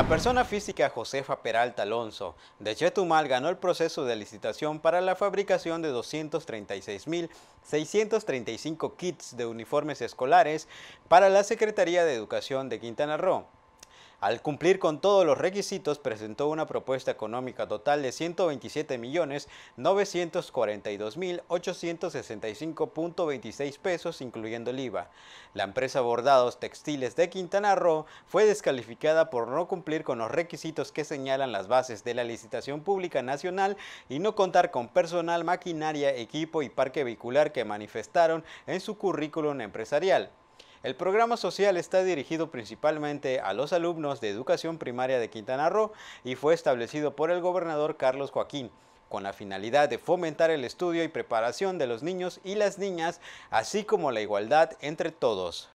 La persona física Josefa Peralta Alonso de Chetumal ganó el proceso de licitación para la fabricación de 236.635 kits de uniformes escolares para la Secretaría de Educación de Quintana Roo. Al cumplir con todos los requisitos, presentó una propuesta económica total de 127.942.865.26 pesos, incluyendo el IVA. La empresa Bordados Textiles de Quintana Roo fue descalificada por no cumplir con los requisitos que señalan las bases de la licitación pública nacional y no contar con personal, maquinaria, equipo y parque vehicular que manifestaron en su currículum empresarial. El programa social está dirigido principalmente a los alumnos de educación primaria de Quintana Roo y fue establecido por el gobernador Carlos Joaquín con la finalidad de fomentar el estudio y preparación de los niños y las niñas, así como la igualdad entre todos.